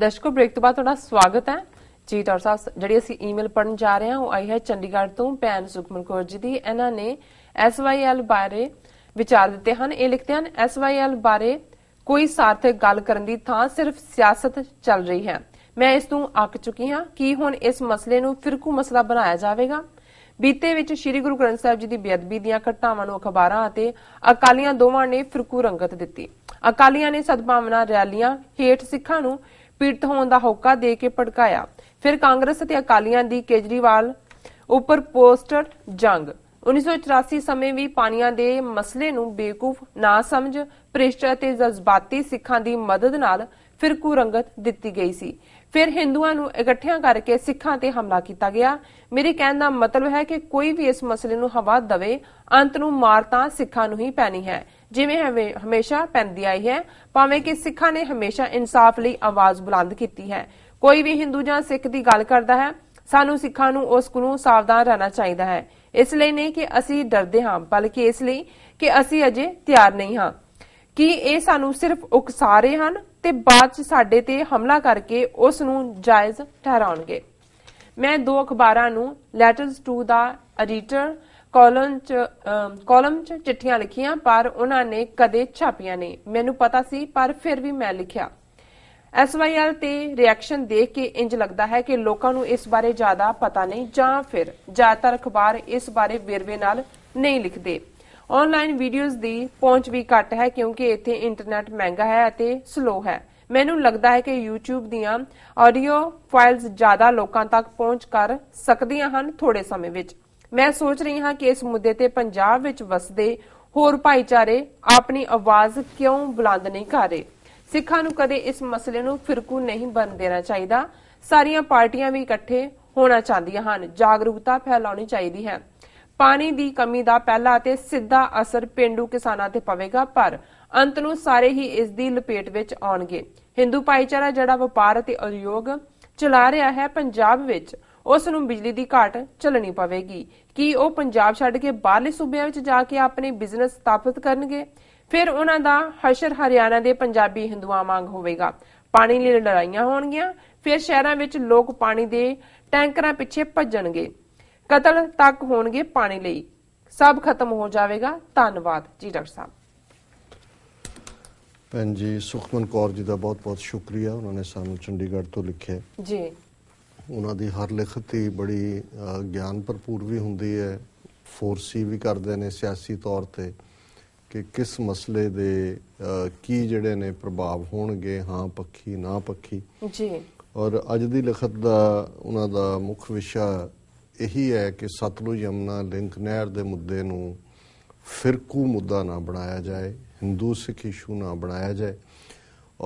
ਦਰਸ਼ਕੋ break ਤੋਂ ਬਾਅਦ ਤੁਹਾਡਾ ਸਵਾਗਤ ਹੈ ਜੀ ਤੌਰ ਸਾਹਿਬ ਜਿਹੜੀ ਅਸੀਂ ਈਮੇਲ ਪੜਨ ਜਾ ਰਹੇ ਹਾਂ ਉਹ ਆਈ ਹੈ ਚੰਡੀਗੜ੍ਹ ਤੋਂ ਭੈਣ ਸੁਖਮਨ ਕੌਰ ਜੀ ਦੀ ਇਹਨਾਂ ਨੇ ਐਸਵਾਈਐਲ ਬਾਰੇ ਵਿਚਾਰ ਦਿੱਤੇ ਹਨ ਇਹ ਲਿਖਦੇ ਹਨ ਐਸਵਾਈਐਲ ਬਾਰੇ ਕੋਈ ਸਾਰਥਕ ਗੱਲ ਕਰਨ ਦੀ ਥਾਂ ਸਿਰਫ ਸਿਆਸਤ ਚੱਲ ਰਹੀ ਹੈ ਮੈਂ ਇਸ ਤੋਂ ਅੱਕ ਚੁੱਕੀ ਹਾਂ ਕੀ ਹੁਣ ਇਸ ਮਸਲੇ ਨੂੰ ਫਿਰਕੂ ਮਸਲਾ ਬਣਾਇਆ ਜਾਵੇਗਾ ਬੀਤੇ ਵਿੱਚ ਸ੍ਰੀ ਗੁਰੂ ਗ੍ਰੰਥ ਸਾਹਿਬ ਜੀ ਦੀ ਬੇਅਦਬੀ ਦੀਆਂ ਘਟਨਾਵਾਂ ਨੂੰ ਅਖਬਾਰਾਂ ਅਤੇ ਅਕਾਲੀਆਂ ਦੋਵਾਂ ਨੇ ਫਿਰਕੂ ਰੰਗਤ ਦਿੱਤੀ ਅਕਾਲੀਆਂ ਨੇ ਸਦਭਾਵਨਾ ਰੈਲੀਆਂ ਹੇਠ ਸਿੱਖਾਂ ਨੂੰ ਪੀੜਤ ਹੋਣ ਦਾ ਹੌਕਾ ਦੇ ਕੇ ਭੜਕਾਇਆ ਫਿਰ ਕਾਂਗਰਸ ਅਤੇ ਅਕਾਲੀਆਂ ਦੀ ਕੇਜਰੀਵਾਲ ਉੱਪਰ ਪੋਸਟਰ ਜੰਗ 1984 ਸਮੇਂ ਵੀ ਪਾਣੀਆਂ ਦੇ ਮਸਲੇ ਨੂੰ ਬੇਕੂਫ ਨਾ ਸਮਝ ਪ੍ਰੇਸ਼ਟਾ ਅਤੇ ਜਜ਼ਬਾਤੀ ਸਿੱਖਾਂ ਦੀ ਮਦਦ ਨਾਲ ਫਿਰਕੂ ਰੰਗਤ ਦਿੱਤੀ ਗਈ ਸੀ ਫਿਰ ਹਿੰਦੂਆਂ ਨੂੰ ਇਕੱਠਿਆਂ ਕਰਕੇ ਸਿੱਖਾਂ ਤੇ ਹਮਲਾ ਕੀਤਾ ਗਿਆ ਮੇਰੇ ਕਹਿਣ ਦਾ ਮਤਲਬ ਹੈ ਕਿ ਕੋਈ ਵੀ ਇਸ ਮਸਲੇ ਨੂੰ ਹਵਾ ਦਵੇ ਅੰਤ ਨੂੰ ਮਾਰ ਤਾਂ ਸਿੱਖਾਂ ਨੂੰ ਹੀ ਪੈਣੀ ਹੈ ਜਿਵੇਂ ਹਮੇਸ਼ਾ ਪੈਂਦੀ ਆਈ ਹੈ ਭਾਵੇਂ ਕਿ ਸਿੱਖਾਂ ਨੇ ਹਮੇਸ਼ਾ ਇਨਸਾਫ ਲਈ ਆਵਾਜ਼ ਬੁਲੰਦ ਕੀਤੀ ਹੈ ਕੋਈ ਵੀ ਹਿੰਦੂ ਜਾਂ ਸਿੱਖ ਦੀ ਗੱਲ ਕਰਦਾ ਹੈ ਸਾਨੂੰ ਸਿੱਖਾਂ ਨੂੰ ਉਸ ਨੂੰ ਸਾਵਧਾਨ ਰਹਿਣਾ ਚਾਹੀਦਾ ਹੈ ਇਸ ਲਈ ਨਹੀਂ ਕਿ ਅਸੀਂ ਡਰਦੇ ਹਾਂ ਬਲਕਿ ਇਸ ਲਈ ਕਿ ਅਸੀਂ ਅਜੇ ਤਿਆਰ ਨਹੀਂ ਹਾਂ ਕਿ ਇਹ ਸਾਨੂੰ ਸਿਰਫ ਉਕਸਾ ਰਹੇ ਹਨ ਤੇ ਬਾਅਦ ਚ ਸਾਡੇ ਤੇ ਹਮਲਾ ਕਰਕੇ ਉਸ ਨੂੰ ਜਾਇਜ਼ ਠਹਿਰਾਉਣਗੇ ਮੈਂ ਦੋ ਅਖਬਾਰਾਂ ਨੂੰ ਲੈਟਰਸ ਟੂ ਦਾ ਐਡੀਟਰ ਕਾਲਮ ਚ ਕਾਲਮ ਚ ਚਿੱਠੀਆਂ ਲਿਖੀਆਂ ਪਰ ਉਹਨਾਂ ਨੇ ਕਦੇ ਛਾਪੀਆਂ ਨਹੀਂ ਮੈਨੂੰ ਪਤਾ ਸੀ ਪਰ ਫਿਰ ਵੀ ਮੈਂ ਲਿਖਿਆ ਐਸਵਾਈਐਲ ਤੇ ਰਿਐਕਸ਼ਨ ਦੇਖ ਕੇ ਇੰਜ ਲੱਗਦਾ ਹੈ ਕਿ ਲੋਕਾਂ ਨੂੰ ਇਸ ਬਾਰੇ ਜ਼ਿਆਦਾ ਪਤਾ ਨਹੀਂ ਜਾਂ ਫਿਰ ਜ਼ਿਆਦਾਤਰ ਅਖਬਾਰ ਇਸ ਬਾਰੇ ਵੇਰਵੇ ਨਾਲ ਨਹੀਂ ਲਿਖਦੇ ਆਨਲਾਈਨ ਵੀਡੀਓਜ਼ ਦੀ ਪਹੁੰਚ ਵੀ ਘੱਟ ਹੈ ਕਿਉਂਕਿ ਇੱਥੇ ਇੰਟਰਨੈਟ ਮਹਿੰਗਾ ਹੈ ਅਤੇ ਸਲੋ ਹੈ ਮੈਨੂੰ ਲੱਗਦਾ ਹੈ ਕਿ YouTube ਦੀਆਂ ਆਡੀਓ ਫਾਈਲਸ ਜ਼ਿਆਦਾ ਲੋਕਾਂ ਤੱਕ ਪਹੁੰਚ ਕਰ ਸਕਦੀਆਂ ਹਨ ਥੋੜੇ ਸਮੇਂ ਵਿੱਚ ਮੈਂ ਸੋਚ ਰਹੀ ਹਾਂ ਕਿ ਇਸ ਮੁੱਦੇ ਤੇ ਪੰਜਾਬ ਵਿੱਚ ਵਸਦੇ ਹੋਰ ਭਾਈਚਾਰੇ ਆਪਣੀ ਆਵਾਜ਼ ਕਿਉਂ ਬੁਲੰਦ ਨਹੀਂ ਕਰ ਰਹੇ ਸਿੱਖਾਂ ਨੂੰ ਕਦੇ ਇਸ ਮਸਲੇ ਨੂੰ ਫਿਰਕੂ ਨਹੀਂ ਬਣ ਦੇਣਾ ਚਾਹੀਦਾ ਸਾਰੀਆਂ ਪਾਰਟੀਆਂ ਵੀ ਇਕੱਠੇ ਹੋਣਾ ਚਾਹੁੰਦੀਆਂ ਹਨ ਜਾਗਰੂਕਤਾ ਫੈਲਾਉਣੀ ਚਾਹੀਦੀ ਹੈ ਪਾਣੀ ਦੀ ਕਮੀ ਦਾ ਪਹਿਲਾ ਅਤੇ ਸਿੱਧਾ ਅਸਰ ਪਿੰਡੂ ਕਿਸਾਨਾਂ ਤੇ ਪਵੇਗਾ ਪਰ ਅੰਤ ਨੂੰ ਸਾਰੇ ਹੀ ਇਸ ਦੀ ਲਪੇਟ ਵਿੱਚ ਆਉਣਗੇ ਹਿੰਦੂ ਭਾਈਚਾਰਾ ਜਿਹੜਾ ਵਪਾਰ ਅਤੇ ਉਦਯੋਗ ਚਲਾ ਰਿਹਾ ਹੈ ਪੰਜਾਬ ਵਿੱਚ ਉਸ ਨੂੰ ਬਿਜਲੀ ਦੀ ਘਾਟ ਚੱਲਣੀ ਪਵੇਗੀ ਕੀ ਉਹ ਪੰਜਾਬ ਛੱਡ ਕੇ ਬਾਹਰਲੇ ਸੂਬਿਆਂ ਵਿੱਚ ਜਾ ਕੇ ਆਪਣੇ ਬਿਜ਼ਨਸ ਸਥਾਪਿਤ ਕਰਨਗੇ ਫਿਰ ਉਹਨਾਂ ਦਾ ਹਸ਼ਰ ਹਰਿਆਣਾ ਦੇ ਪੰਜਾਬੀ ਹਿੰਦੂਆਂ ਵਾਂਗ ਹੋਵੇਗਾ ਪਾਣੀ ਲਈ ਲੜਾਈਆਂ ਹੋਣਗੀਆਂ ਫਿਰ ਸ਼ਹਿਰਾਂ ਵਿੱਚ ਲੋਕ ਪਾਣੀ ਦੇ ਟੈਂਕਰਾਂ ਪਿੱਛੇ ਭੱਜਣਗੇ ਕਤਲ ਤੱਕ ਹੋਣਗੇ ਪਾਣੀ ਲਈ ਸਭ ਖਤਮ ਹੋ ਜਾਵੇਗਾ ਧੰਨਵਾਦ ਜੀ ਡਾਕਟਰ ਸਾਹਿਬ ਪੰਜੀ ਜੀ ਸੁਖਮਨ ਕੌਰ ਜੀ ਦਾ ਬਹੁਤ-ਬਹੁਤ ਸ਼ੁਕਰੀਆ ਉਹਨਾਂ ਨੇ ਸਾਨੂੰ ਚੰਡੀਗੜ੍ਹ ਤੋਂ ਲਿਖਿਆ ਜੀ ਉਹਨਾਂ ਦੀ ਹਰ ਲਿਖਤ ਹੀ ਬੜੀ ਗਿਆਨ ਭਰਪੂਰ ਵੀ ਹੁੰਦੀ ਹੈ ਫੋਰਸੀ ਵੀ ਕਰਦੇ ਨੇ ਸਿਆਸੀ ਤੌਰ ਤੇ ਕਿ ਕਿਸ ਮਸਲੇ ਦੇ ਕੀ ਜਿਹੜੇ ਨੇ ਪ੍ਰਭਾਵ ਹੋਣਗੇ ਹਾਂ ਪੱਖੀ ਨਾ ਪੱਖੀ ਜੀ ਔਰ ਅੱਜ ਦੀ ਲਿਖਤ ਦਾ ਉਹਨਾਂ ਦਾ ਮੁੱਖ ਵਿਸ਼ਾ ਇਹੀ ਹੈ ਕਿ ਸਤਲੁਜ ਯਮਨਾ ਲਿੰਕ ਨਹਿਰ ਦੇ ਮੁੱਦੇ ਨੂੰ ਫਿਰਕੂ ਮੁੱਦਾ ਨਾ ਬਣਾਇਆ ਜਾਏ ਹਿੰਦੂ ਸਿੱਖ ਇਸ਼ੂ ਨਾ ਬਣਾਇਆ ਜਾਏ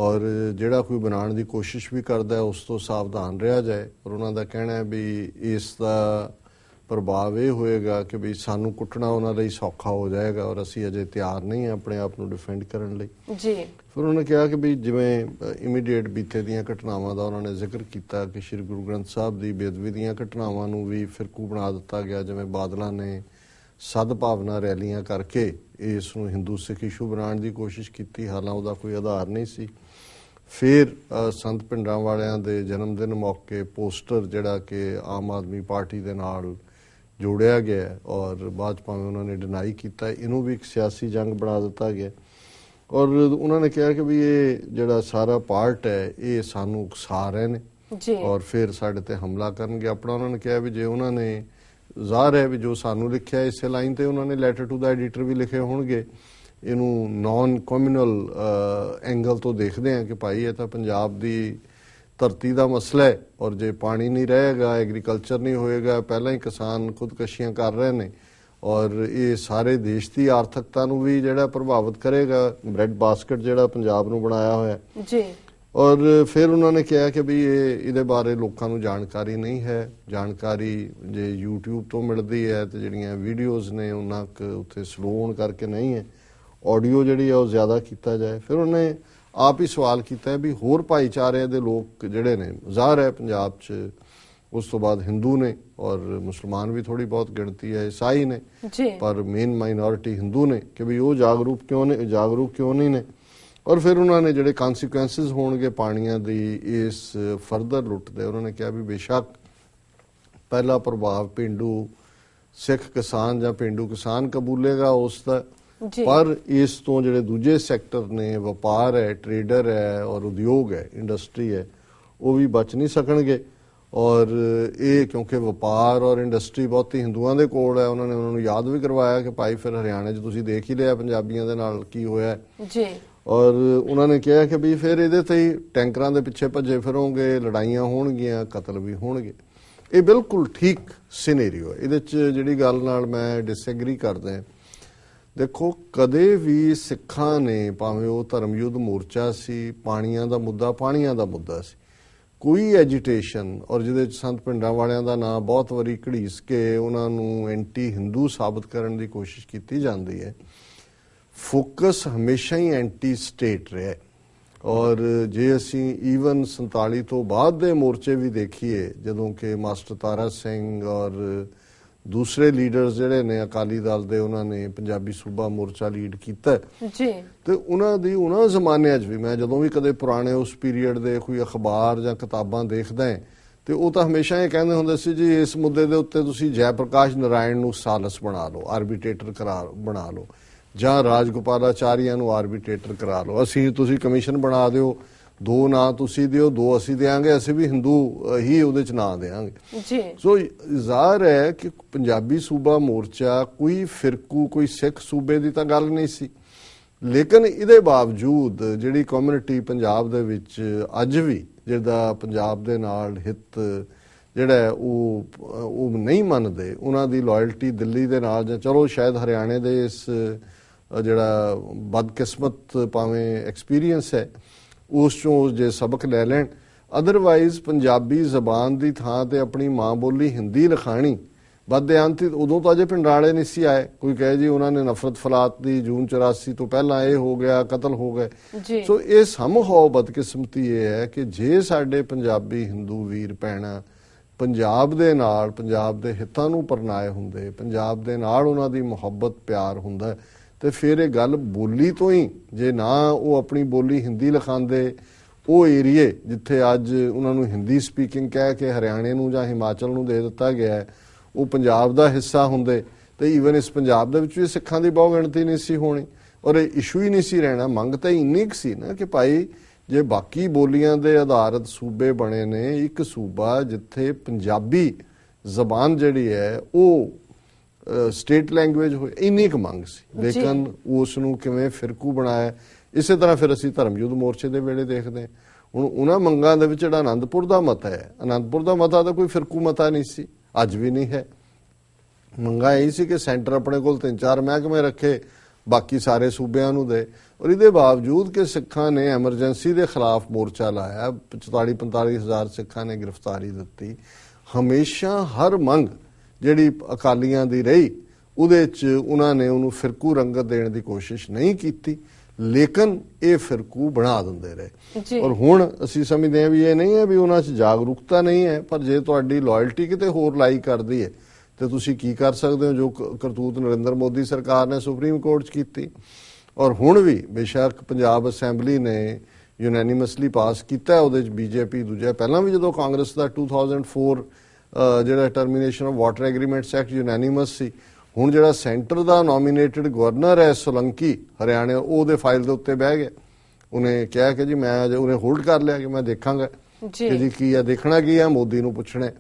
ਔਰ ਜਿਹੜਾ ਕੋਈ ਬਣਾਉਣ ਦੀ ਕੋਸ਼ਿਸ਼ ਵੀ ਕਰਦਾ ਹੈ ਉਸ ਤੋਂ ਸਾਵਧਾਨ ਰਿਹਾ ਜਾਏ ਔਰ ਉਹਨਾਂ ਦਾ ਕਹਿਣਾ ਹੈ ਵੀ ਇਸ ਦਾ ਪ੍ਰਭਾਵ ਇਹ ਹੋਏਗਾ ਕਿ ਵੀ ਸਾਨੂੰ ਕੁੱਟਣਾ ਉਹਨਾਂ ਲਈ ਸੌਖਾ ਹੋ ਜਾਏਗਾ ਔਰ ਅਸੀਂ ਅਜੇ ਤਿਆਰ ਨਹੀਂ ਆ ਆਪਣੇ ਆਪ ਨੂੰ ਡਿਫੈਂਡ ਕਰਨ ਲਈ ਜੀ ਫਿਰ ਉਹਨਾਂ ਨੇ ਕਿਹਾ ਕਿ ਵੀ ਜਿਵੇਂ ਇਮੀਡੀਏਟ ਬੀਤੇ ਦੀਆਂ ਘਟਨਾਵਾਂ ਦਾ ਉਹਨਾਂ ਨੇ ਜ਼ਿਕਰ ਕੀਤਾ ਕਿ ਸ੍ਰੀ ਗੁਰੂ ਗ੍ਰੰਥ ਸਾਹਿਬ ਦੀ ਬੇਦਬੀ ਦੀਆਂ ਘਟਨਾਵਾਂ ਨੂੰ ਵੀ ਫਿਰਕੂ ਬਣਾ ਦਿੱਤਾ ਗਿਆ ਜਿਵੇਂ ਬਾਦਲਾਂ ਨੇ ਸਦ ਭਾਵਨਾ ਰੈਲੀਆਂ ਕਰਕੇ ਇਸ ਨੂੰ ਹਿੰਦੂ ਸਿੱਖ ਇਸ਼ੂ ਬਣਾਉਣ ਦੀ ਕੋਸ਼ਿਸ਼ ਕੀਤੀ ਹਾਲਾਂ ਉਹਦਾ ਕੋਈ ਆਧਾਰ ਨਹੀਂ ਸੀ ਫਿਰ ਸੰਤ ਪਿੰਡਾਂ ਵਾਲਿਆਂ ਦੇ ਜਨਮ ਦਿਨ ਮੌਕੇ ਪੋਸਟਰ ਜਿਹੜਾ ਕਿ ਆਮ ਆਦਮੀ ਪਾਰਟੀ ਦੇ ਨਾਲ ਜੋੜਿਆ ਗਿਆ ਔਰ ਬਾਅਦ ਭਾਵੇਂ ਉਹਨਾਂ ਨੇ ਡਿਨਾਈ ਕੀਤਾ ਇਹਨੂੰ ਵੀ ਇੱਕ ਸਿਆਸੀ ਜੰਗ ਬਣਾ ਦਿੱਤਾ ਗਿਆ ਔਰ ਉਹਨਾਂ ਨੇ ਕਿਹਾ ਕਿ ਵੀ ਇਹ ਜਿਹੜਾ ਸਾਰਾ ਪਾਰਟ ਹੈ ਇਹ ਸਾਨੂੰ ਉਕਸਾ ਰਹੇ ਨੇ ਜੀ ਔਰ ਫਿਰ ਸਾਡੇ ਤੇ ਹਮਲਾ ਕਰਨਗੇ ਆਪਣਾ ਉਹਨਾਂ ਨੇ ਕਿਹਾ ਵੀ ਜੇ ਉਹਨਾਂ ਨੇ ਜ਼ਾਹਰ ਹੈ ਵੀ ਜੋ ਸਾਨੂੰ ਲਿਖਿਆ ਇਸੇ ਲਾਈਨ ਤੇ ਉਹਨਾਂ ਨੇ ਲੈਟਰ ਟੂ ਦਾ ਐਡੀਟਰ ਵੀ ਲਿਖੇ ਹੋਣਗੇ ਇਹਨੂੰ ਨਾਨ ਕਮਿਊਨਲ ਐਂਗਲ ਤੋਂ ਦੇਖਦੇ ਆ ਕਿ ਭਾਈ ਇਹ ਤਾਂ ਪੰਜਾਬ ਦੀ ਧਰਤੀ ਦਾ ਮਸਲਾ ਹੈ ਔਰ ਜੇ ਪਾਣੀ ਨਹੀਂ ਰਹੇਗਾ ਐਗਰੀਕਲਚਰ ਨਹੀਂ ਹੋਏਗਾ ਪਹਿਲਾਂ ਹੀ ਕਿਸਾਨ ਖੁਦਕਸ਼ੀਆਂ ਕਰ ਰਹੇ ਨੇ ਔਰ ਇਹ ਸਾਰੇ ਦੇਸ਼ ਦੀ ਆਰਥਿਕਤਾ ਨੂੰ ਵੀ ਜਿਹੜਾ ਪ੍ਰਭਾਵਿਤ ਕਰੇਗਾ ਬ੍ਰੈਡ ਬਾਸਕਟ ਜਿਹੜਾ ਪੰਜਾਬ ਨੂੰ ਬਣਾਇਆ ਹੋਇਆ ਜੀ ਔਰ ਫਿਰ ਉਹਨਾਂ ਨੇ ਕਿਹਾ ਕਿ ਵੀ ਇਹ ਇਹਦੇ ਬਾਰੇ ਲੋਕਾਂ ਨੂੰ ਜਾਣਕਾਰੀ ਨਹੀਂ ਹੈ ਜਾਣਕਾਰੀ ਜੇ YouTube ਤੋਂ ਮਿਲਦੀ ਹੈ ਤੇ ਜਿਹੜੀਆਂ ਵੀਡੀਓਜ਼ ਨੇ ਉਹਨਾਂ ਕ ਉੱਥੇ ਸਲੋਨ ਕਰਕੇ ਨਹੀਂ ਹੈ ਆਡੀਓ ਜਿਹੜੀ ਹੈ ਉਹ ਜ਼ਿਆਦਾ ਕੀਤਾ ਜਾਏ ਫਿਰ ਉਹਨੇ ਆਪ ਹੀ ਸਵਾਲ ਕੀਤਾ ਵੀ ਹੋਰ ਭਾਈਚਾਰਿਆਂ ਦੇ ਲੋਕ ਜਿਹੜੇ ਨੇ ਜ਼ਾਹਰ ਹੈ ਪੰਜਾਬ 'ਚ ਉਸ ਤੋਂ ਬਾਅਦ ਹਿੰਦੂ ਨੇ ਔਰ ਮੁਸਲਮਾਨ ਵੀ ਥੋੜੀ ਬਹੁਤ ਗਿਣਤੀ ਹੈ ਇਸਾਈ ਨੇ ਪਰ ਮੇਨ ਮਾਈਨੋਰਿਟੀ ਹਿੰਦੂ ਨੇ ਕਿ ਵੀ ਉਹ ਜਾਗਰੂਕ ਕਿਉਂ ਨੇ ਜਾਗਰੂਕ ਕਿਉਂ ਨਹੀਂ ਨੇ ਔਰ ਫਿਰ ਉਹਨਾਂ ਨੇ ਜਿਹੜੇ ਕਨਸੀਕੁਐਂਸਸ ਹੋਣਗੇ ਪਾਣੀਆਂ ਦੀ ਇਸ ਫਰਦਰ ਲੁੱਟ ਦੇ ਉਹਨਾਂ ਨੇ ਕਿਹਾ ਵੀ ਬੇਸ਼ੱਕ ਪਹਿਲਾ ਪ੍ਰਭਾਵ ਪਿੰਡੂ ਸਿੱਖ ਕਿਸਾਨ ਜਾਂ ਪਿੰਡੂ ਕਿਸਾਨ ਕਬੂਲੇਗਾ ਉਸ ਦਾ ਪਰ ਇਸ ਤੋਂ ਜਿਹੜੇ ਦੂਜੇ ਸੈਕਟਰ ਨੇ ਵਪਾਰ ਹੈ ਟਰੇਡਰ ਹੈ ਔਰ ਉਦਯੋਗ ਹੈ ਇੰਡਸਟਰੀ ਹੈ ਉਹ ਵੀ ਬਚ ਨਹੀਂ ਸਕਣਗੇ ਔਰ ਇਹ ਕਿਉਂਕਿ ਵਪਾਰ ਔਰ ਇੰਡਸਟਰੀ ਬਹੁਤ ਹੀ ਹਿੰਦੂਆਂ ਦੇ ਕੋਲ ਹੈ ਉਹਨਾਂ ਨੇ ਉਹਨਾਂ ਨੂੰ ਯਾਦ ਵੀ ਕਰਵਾਇਆ ਕਿ ਭਾਈ ਫਿਰ ਹਰਿਆਣਾ 'ਚ ਤੁਸੀਂ ਦੇਖ ਹੀ ਲਿਆ ਪੰਜਾਬੀਆਂ ਦੇ ਨਾਲ ਕੀ ਹੋਇਆ ਜੀ ਔਰ ਉਹਨਾਂ ਨੇ ਕਿਹਾ ਕਿ ਵੀ ਫਿਰ ਇਹਦੇ ਤੇ ਹੀ ਟੈਂਕਰਾਂ ਦੇ ਪਿੱਛੇ ਭੱਜੇ ਫਿਰੋਂਗੇ ਲੜਾਈਆਂ ਹੋਣਗੀਆਂ ਕਤਲ ਵੀ ਹੋਣਗੇ ਇਹ ਬਿਲਕੁਲ ਠੀਕ ਸਿਨੈਰੀਓ ਇਹਦੇ 'ਚ ਜਿਹੜੀ ਗੱਲ ਨਾਲ ਮੈਂ ਡਿਸਐਗਰੀ ਕਰਦਾ ਹਾਂ ਦੇਖੋ ਕਦੇ ਵੀ ਸਿੱਖਾਂ ਨੇ ਭਾਵੇਂ ਉਹ ਧਰਮ ਯੁੱਧ ਮੋਰਚਾ ਸੀ ਪਾਣੀਆਂ ਦਾ ਮੁੱਦਾ ਪਾਣੀਆਂ ਦਾ ਮੁੱਦਾ ਸੀ ਕੋਈ ਐਜੀਟੇਸ਼ਨ ਔਰ ਜਿਹਦੇ ਵਿੱਚ ਸੰਤ ਪਿੰਡਾਂ ਵਾਲਿਆਂ ਦਾ ਨਾਂ ਬਹੁਤ ਵਾਰੀ ਘੜੀਸ ਕੇ ਉਹਨਾਂ ਨੂੰ ਐਂਟੀ ਹਿੰਦੂ ਸਾਬਤ ਕਰਨ ਦੀ ਕੋਸ਼ਿਸ਼ ਕੀਤੀ ਜਾਂਦੀ ਹੈ ਫੋਕਸ ਹਮੇਸ਼ਾ ਹੀ ਐਂਟੀ ਸਟੇਟ ਰਿਹਾ ਔਰ ਜੇ ਅਸੀਂ ਈਵਨ 47 ਤੋਂ ਬਾਅਦ ਦੇ ਮੋਰਚੇ ਵੀ ਦੇਖੀਏ ਜਦੋਂ ਕਿ ਮਾਸਟਰ ਤਾਰਾ ਸਿੰਘ ਔਰ ਦੂਸਰੇ ਲੀਡਰਸ ਜਿਹੜੇ ਨੇ ਅਕਾਲੀ ਦਲ ਦੇ ਉਹਨਾਂ ਨੇ ਪੰਜਾਬੀ ਸੂਬਾ ਮੋਰਚਾ ਲੀਡ ਕੀਤਾ ਜੀ ਤੇ ਉਹਨਾਂ ਦੀ ਉਹਨਾਂ ਜ਼ਮਾਨਿਆਂ 'ਚ ਵੀ ਮੈਂ ਜਦੋਂ ਵੀ ਕਦੇ ਪੁਰਾਣੇ ਉਸ ਪੀਰੀਅਡ ਦੇ ਕੋਈ ਅਖਬਾਰ ਜਾਂ ਕਿਤਾਬਾਂ ਦੇਖਦਾ ਹਾਂ ਤੇ ਉਹ ਤਾਂ ਹਮੇਸ਼ਾ ਇਹ ਕਹਿੰਦੇ ਹੁੰਦੇ ਸੀ ਜੀ ਇਸ ਮੁੱਦੇ ਦੇ ਉੱਤੇ ਤੁਸੀਂ ਜੈ ਪ੍ਰਕਾਸ਼ ਨਾਰਾਇਣ ਨੂੰ ਸਾਲਸ ਬਣਾ ਲਓ ਆਰਬਿਟਰੇਟਰ ਕਰਾ ਬਣਾ ਲਓ ਜਾਂ ਰਾਜਗੋਪਾਲਾਚਾਰੀਆ ਨੂੰ ਆਰਬਿਟਰੇਟਰ ਕਰਾ ਲਓ ਅਸੀਂ ਤੁਸੀਂ ਕਮਿਸ਼ਨ ਬਣਾ ਦਿਓ ਦੋ ਨਾਂ ਤੁਸੀਂ ਦਿਓ ਦੋ ਅਸੀਂ ਦੇਾਂਗੇ ਅਸੀਂ ਵੀ ਹਿੰਦੂ ਹੀ ਉਹਦੇ ਚ ਨਾਂ ਦੇਾਂਗੇ ਜੀ ਸੋ ਜ਼ਾਹਰ ਹੈ ਕਿ ਪੰਜਾਬੀ ਸੂਬਾ ਮੋਰਚਾ ਕੋਈ ਫਿਰਕੂ ਕੋਈ ਸਿੱਖ ਸੂਬੇ ਦੀ ਤਾਂ ਗੱਲ ਨਹੀਂ ਸੀ ਲੇਕਿਨ ਇਹਦੇ ਬਾਵਜੂਦ ਜਿਹੜੀ ਕਮਿਊਨਿਟੀ ਪੰਜਾਬ ਦੇ ਵਿੱਚ ਅੱਜ ਵੀ ਜਿਹਦਾ ਪੰਜਾਬ ਦੇ ਨਾਲ ਹਿੱਤ ਜਿਹੜਾ ਉਹ ਉਹ ਨਹੀਂ ਮੰਨਦੇ ਉਹਨਾਂ ਦੀ ਲਾਇਲਟੀ ਦਿੱਲੀ ਦੇ ਨਾਲ ਜਾਂ ਚਲੋ ਸ਼ਾਇਦ ਹਰਿਆਣੇ ਦੇ ਇਸ ਜਿਹੜਾ ਬਦਕਿਸਮਤ ਪਾਵੇਂ ਐਕਸਪੀਰੀਅੰਸ ਹੈ ਉਸ ਚੋਂ ਉਸ ਜੇ ਸਬਕ ਲੈ ਲੈਣ ਅਦਰਵਾਈਜ਼ ਪੰਜਾਬੀ ਜ਼ਬਾਨ ਦੀ ਥਾਂ ਤੇ ਆਪਣੀ ਮਾਂ ਬੋਲੀ ਹਿੰਦੀ ਲਿਖਾਣੀ ਬਦਿਆਂਤੀ ਉਦੋਂ ਤਾਂ ਜੇ ਪਿੰਡਾਲੇ ਨਹੀਂ ਸੀ ਆਏ ਕੋਈ ਕਹੇ ਜੀ ਉਹਨਾਂ ਨੇ ਨਫ਼ਰਤ ਫਲਾਤ ਦੀ ਜੂਨ 84 ਤੋਂ ਪਹਿਲਾਂ ਇਹ ਹੋ ਗਿਆ ਕਤਲ ਹੋ ਗਏ ਸੋ ਇਹ ਸਮਹੋ ਬਦਕਿਸਮਤੀ ਇਹ ਹੈ ਕਿ ਜੇ ਸਾਡੇ ਪੰਜਾਬੀ ਹਿੰਦੂ ਵੀਰ ਪੈਣਾ ਪੰਜਾਬ ਦੇ ਨਾਲ ਪੰਜਾਬ ਦੇ ਹਿੱਤਾਂ ਨੂੰ ਪਰਨਾਏ ਹੁੰਦੇ ਪੰਜਾਬ ਦੇ ਨਾਲ ਉਹਨਾਂ ਦੀ ਮੁਹੱਬਤ ਪਿਆਰ ਹੁੰਦਾ ਤੇ ਫਿਰ ਇਹ ਗੱਲ ਬੋਲੀ ਤੋਂ ਹੀ ਜੇ ਨਾ ਉਹ ਆਪਣੀ ਬੋਲੀ ਹਿੰਦੀ ਲਖਾਂਦੇ ਉਹ ਏਰੀਏ ਜਿੱਥੇ ਅੱਜ ਉਹਨਾਂ ਨੂੰ ਹਿੰਦੀ ਸਪੀਕਿੰਗ ਕਹਿ ਕੇ ਹਰਿਆਣੇ ਨੂੰ ਜਾਂ ਹਿਮਾਚਲ ਨੂੰ ਦੇ ਦਿੱਤਾ ਗਿਆ ਹੈ ਉਹ ਪੰਜਾਬ ਦਾ ਹਿੱਸਾ ਹੁੰਦੇ ਤੇ ਈਵਨ ਇਸ ਪੰਜਾਬ ਦੇ ਵਿੱਚ ਵੀ ਸਿੱਖਾਂ ਦੀ ਬਹੁ ਗਿਣਤੀ ਨਹੀਂ ਸੀ ਹੋਣੀ ਔਰ ਇਹ ਇਸ਼ੂ ਹੀ ਨਹੀਂ ਸੀ ਰਹਿਣਾ ਮੰਗ ਤਾਂ ਇੰਨੀ ਕੁ ਸੀ ਨਾ ਕਿ ਭਾਈ ਜੇ ਬਾਕੀ ਬੋਲੀਆਂ ਦੇ ਆਧਾਰਿਤ ਸੂਬੇ ਬਣੇ ਨੇ ਇੱਕ ਸੂਬਾ ਜਿੱਥੇ ਪੰਜਾਬੀ ਜ਼ਬਾਨ ਜਿਹੜੀ ਹੈ ਉਹ ਸਟੇਟ ਲੈਂਗੁਏਜ ਹੋਏ ਇੰਨੀ ਕੁ ਮੰਗ ਸੀ ਲੇਕਿਨ ਉਸ ਨੂੰ ਕਿਵੇਂ ਫਿਰਕੂ ਬਣਾਇਆ ਇਸੇ ਤਰ੍ਹਾਂ ਫਿਰ ਅਸੀਂ ਧਰਮ ਯੁੱਧ ਮੋਰਚੇ ਦੇ ਵੇਲੇ ਦੇਖਦੇ ਹੁਣ ਉਹਨਾਂ ਮੰਗਾਂ ਦੇ ਵਿੱਚ ਜਿਹੜਾ ਅਨੰਦਪੁਰ ਦਾ ਮਤ ਹੈ ਅਨੰਦਪੁਰ ਦਾ ਮਤਾ ਤਾਂ ਕੋਈ ਫਿਰਕੂ ਮਤਾ ਨਹੀਂ ਸੀ ਅੱਜ ਵੀ ਨਹੀਂ ਹੈ ਮੰਗਾ ਇਹ ਸੀ ਕਿ ਸੈਂਟਰ ਆਪਣੇ ਕੋਲ ਤਿੰਨ ਚਾਰ ਮਹਿਕਮੇ ਰੱਖੇ ਬਾਕੀ ਸਾਰੇ ਸੂਬਿਆਂ ਨੂੰ ਦੇ ਔਰ ਇਹਦੇ ਬਾਵਜੂਦ ਕਿ ਸਿੱਖਾਂ ਨੇ ਐਮਰਜੈਂਸੀ ਦੇ ਖਿਲਾਫ ਮੋਰਚਾ ਲਾਇਆ 45 45000 ਸਿੱਖਾਂ ਨੇ ਗ੍ਰਿਫਤਾਰੀ ਦਿੱਤੀ ਹਮੇਸ਼ਾ ਹਰ ਮੰਗ ਜਿਹੜੀ ਅਕਾਲੀਆਂ ਦੀ ਰਹੀ ਉਹਦੇ 'ਚ ਉਹਨਾਂ ਨੇ ਉਹਨੂੰ ਫਿਰਕੂ ਰੰਗਤ ਦੇਣ ਦੀ ਕੋਸ਼ਿਸ਼ ਨਹੀਂ ਕੀਤੀ ਲੇਕਿਨ ਇਹ ਫਿਰਕੂ ਬਣਾ ਦਿੰਦੇ ਰਹੇ ਔਰ ਹੁਣ ਅਸੀਂ ਸਮਝਦੇ ਹਾਂ ਵੀ ਇਹ ਨਹੀਂ ਹੈ ਵੀ ਉਹਨਾਂ 'ਚ ਜਾਗਰੂਕਤਾ ਨਹੀਂ ਹੈ ਪਰ ਜੇ ਤੁਹਾਡੀ ਲਾਇਲਟੀ ਕਿਤੇ ਹੋਰ ਲਾਈ ਕਰਦੀ ਹੈ ਤੇ ਤੁਸੀਂ ਕੀ ਕਰ ਸਕਦੇ ਹੋ ਜੋ ਕਰਤੂਤ ਨਰਿੰਦਰ ਮੋਦੀ ਸਰਕਾਰ ਨੇ ਸੁਪਰੀਮ ਕੋਰਟ 'ਚ ਕੀਤੀ ਔਰ ਹੁਣ ਵੀ ਬੇਸ਼ੱਕ ਪੰਜਾਬ ਅਸੈਂਬਲੀ ਨੇ ਯੂਨੈਨਿਮਸਲੀ ਪਾਸ ਕੀਤਾ ਉਹਦੇ 'ਚ ਬੀਜੇਪੀ ਦੂਜਾ ਪਹਿਲਾਂ ਵੀ ਜਦੋਂ ਕਾਂਗਰਸ ਦਾ 2004 ਜਿਹੜਾ termination of water agreements act unanimous ਸੀ ਹੁਣ ਜਿਹੜਾ ਸੈਂਟਰ ਦਾ ਨੋਮੀਨੇਟਿਡ ਗਵਰਨਰ ਹੈ ਸੋਲੰਕੀ ਹਰਿਆਣਾ ਉਹਦੇ ਫਾਈਲ ਦੇ ਉੱਤੇ ਬਹਿ ਗਿਆ ਉਹਨੇ ਕਿਹਾ ਕਿ ਜੀ ਮੈਂ ਅਜੇ ਉਹਨੇ ਹੋਲਡ ਕਰ ਲਿਆ ਕਿ ਮੈਂ ਦੇਖਾਂਗਾ ਜੀ ਜੀ ਕੀ ਆ ਦੇਖਣਾ ਕੀ ਆ ਮੋਦੀ ਨੂੰ ਪੁੱਛਣਾ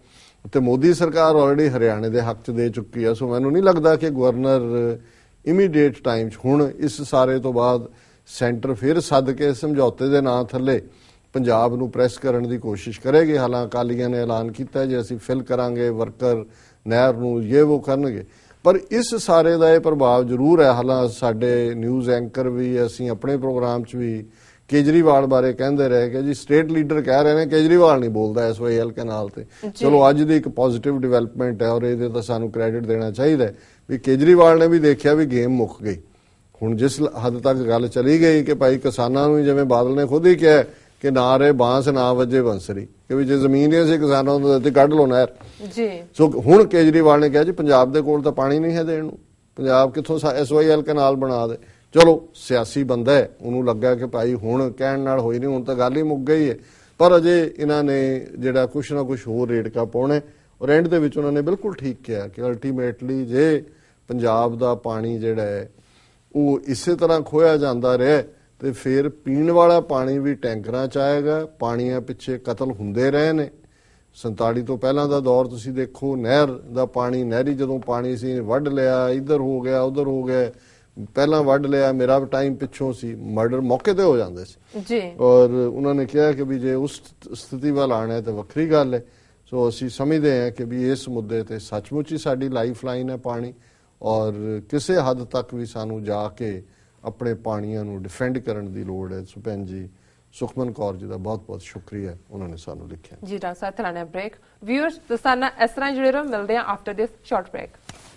ਤੇ ਮੋਦੀ ਸਰਕਾਰ ਆਲਰੇਡੀ ਹਰਿਆਣਾ ਦੇ ਹੱਕ 'ਚ ਦੇ ਚੁੱਕੀ ਆ ਸੋ ਮੈਨੂੰ ਨਹੀਂ ਲੱਗਦਾ ਕਿ ਗਵਰਨਰ ਇਮੀਡੀਏਟ ਟਾਈਮ 'ਚ ਹੁਣ ਇਸ ਸਾਰੇ ਤੋਂ ਬਾਅਦ ਸੈਂਟਰ ਫਿਰ ਸੱਦ ਕੇ ਸਮਝੌਤੇ ਦੇ ਨਾਂ ਥੱਲੇ ਪੰਜਾਬ ਨੂੰ ਪ੍ਰੈਸ ਕਰਨ ਦੀ ਕੋਸ਼ਿਸ਼ ਕਰੇਗੇ ਹਾਲਾਂ ਅਕਾਲੀਆਂ ਨੇ ਐਲਾਨ ਕੀਤਾ ਜੇ ਅਸੀਂ ਫਿਲ ਕਰਾਂਗੇ ਵਰਕਰ ਨਹਿਰ ਨੂੰ ਇਹ ਉਹ ਕਰਨਗੇ ਪਰ ਇਸ ਸਾਰੇ ਦਾ ਇਹ ਪ੍ਰਭਾਵ ਜ਼ਰੂਰ ਹੈ ਹਾਲਾਂ ਸਾਡੇ ਨਿਊਜ਼ ਐਂਕਰ ਵੀ ਅਸੀਂ ਆਪਣੇ ਪ੍ਰੋਗਰਾਮ 'ਚ ਵੀ ਕੇਜਰੀਵਾਲ ਬਾਰੇ ਕਹਿੰਦੇ ਰਹੇ ਕਿ ਜੀ ਸਟੇਟ ਲੀਡਰ ਕਹਿ ਰਹੇ ਨੇ ਕੇਜਰੀਵਾਲ ਨਹੀਂ ਬੋਲਦਾ ਐਲ ਕੈਨਾਲ ਤੇ ਚਲੋ ਅੱਜ ਦੀ ਇੱਕ ਪੋਜ਼ਿਟਿਵ ਡਿਵੈਲਪਮੈਂਟ ਹੈ ਔਰ ਇਹਦੇ ਤਾਂ ਸਾਨੂੰ ਕ੍ਰੈਡਿਟ ਦੇਣਾ ਚਾਹੀਦਾ ਹੈ ਵੀ ਕੇਜਰੀਵਾਲ ਨੇ ਵੀ ਦੇਖਿਆ ਵੀ ਗੇਮ ਮੁੱਕ ਗਈ ਹੁਣ ਜਿਸ ਹੱਦ ਤੱਕ ਗੱਲ ਚਲੀ ਗਈ ਕਿ ਭਾਈ ਕਿਸਾਨਾਂ ਨੂੰ ਜਿਵੇਂ ਬਾਦਲ ਨੇ ਖੁਦ ਹੀ ਕਿਹਾ ਕਿ ਨਾਰੇ ਬਾਂਸ ਨਾ ਵਜੇ ਬੰਸਰੀ ਕਿ ਵੀ ਜੇ ਜ਼ਮੀਨ ਨਹੀਂ ਸੀ ਕਿਸਾਨਾਂ ਨੂੰ ਦਿੱਤੀ ਕੱਢ ਲੋ ਨਹਿਰ ਜੀ ਸੋ ਹੁਣ ਕੇਜਰੀਵਾਲ ਨੇ ਕਿਹਾ ਜੀ ਪੰਜਾਬ ਦੇ ਕੋਲ ਤਾਂ ਪਾਣੀ ਨਹੀਂ ਹੈ ਦੇਣ ਨੂੰ ਪੰਜਾਬ ਕਿੱਥੋਂ ਐਸਵਾਈਐਲ ਕਨਾਲ ਬਣਾ ਦੇ ਚਲੋ ਸਿਆਸੀ ਬੰਦਾ ਹੈ ਉਹਨੂੰ ਲੱਗਾ ਕਿ ਭਾਈ ਹੁਣ ਕਹਿਣ ਨਾਲ ਹੋਈ ਨਹੀਂ ਹੁਣ ਤਾਂ ਗੱਲ ਹੀ ਮੁੱਕ ਗਈ ਹੈ ਪਰ ਅਜੇ ਇਹਨਾਂ ਨੇ ਜਿਹੜਾ ਕੁਛ ਨਾ ਕੁਛ ਹੋਰ ਰੇੜਕਾ ਪਾਉਣਾ ਔਰ ਐਂਡ ਦੇ ਵਿੱਚ ਉਹਨਾਂ ਨੇ ਬਿਲਕੁਲ ਠੀਕ ਕਿਹਾ ਕਿ ਅਲਟੀਮੇਟਲੀ ਜੇ ਪੰਜਾਬ ਦਾ ਪਾਣੀ ਜਿਹੜਾ ਹੈ ਉਹ ਇਸੇ ਤਰ੍ਹਾਂ ਖੋਇਆ ਜਾਂਦਾ ਰਿਹਾ ਤੇ ਫਿਰ ਪੀਣ ਵਾਲਾ ਪਾਣੀ ਵੀ ਟੈਂਕਰਾਂ ਚ ਆਏਗਾ ਪਾਣੀਆਂ ਪਿੱਛੇ ਕਤਲ ਹੁੰਦੇ ਰਹੇ ਨੇ 47 ਤੋਂ ਪਹਿਲਾਂ ਦਾ ਦੌਰ ਤੁਸੀਂ ਦੇਖੋ ਨਹਿਰ ਦਾ ਪਾਣੀ ਨਹਿਰੀ ਜਦੋਂ ਪਾਣੀ ਸੀ ਵੱਢ ਲਿਆ ਇੱਧਰ ਹੋ ਗਿਆ ਉੱਧਰ ਹੋ ਗਿਆ ਪਹਿਲਾਂ ਵੱਢ ਲਿਆ ਮੇਰਾ ਵੀ ਟਾਈਮ ਪਿੱਛੋਂ ਸੀ ਮਰਡਰ ਮੌਕੇ ਤੇ ਹੋ ਜਾਂਦੇ ਸੀ ਜੀ ਔਰ ਉਹਨਾਂ ਨੇ ਕਿਹਾ ਕਿ ਵੀ ਜੇ ਉਸ ਸਥਿਤੀ ਵੱਲ ਆਣਾ ਹੈ ਤਾਂ ਵੱਖਰੀ ਗੱਲ ਹੈ ਸੋ ਅਸੀਂ ਸਮਝਦੇ ਹਾਂ ਕਿ ਵੀ ਇਸ ਮੁੱਦੇ ਤੇ ਸੱਚਮੁੱਚ ਹੀ ਸਾਡੀ ਲਾਈਫ ਲਾਈਨ ਹੈ ਪਾਣੀ ਔਰ ਕਿਸੇ ਹੱਦ ਤੱਕ ਵੀ ਸਾਨੂੰ ਜਾ ਕੇ ਆਪਣੇ ਪਾਣੀਆਂ ਨੂੰ ਡਿਫੈਂਡ ਕਰਨ ਦੀ ਲੋੜ ਹੈ ਸੁਪੈਨ ਜੀ ਸੁਖਮਨ ਕੌਰ ਜੀ ਦਾ ਬਹੁਤ-ਬਹੁਤ ਸ਼ੁਕਰੀਆ ਉਹਨਾਂ ਨੇ ਸਾਨੂੰ ਲਿਖਿਆ ਜੀ ਡਾਕਟਰ ਸਾਹਿਬ ਤਲਾਣਾ ਬ੍ਰੇਕ ਵਿਊਅਰਸ ਦਸਾਨਾ ਇਸ ਤਰ੍ਹਾਂ ਜੁੜੇ ਰਹੋ ਮਿਲਦੇ ਆਫਟਰ ਦਿਸ ਸ਼ਾਰਟ ਬ੍ਰੇਕ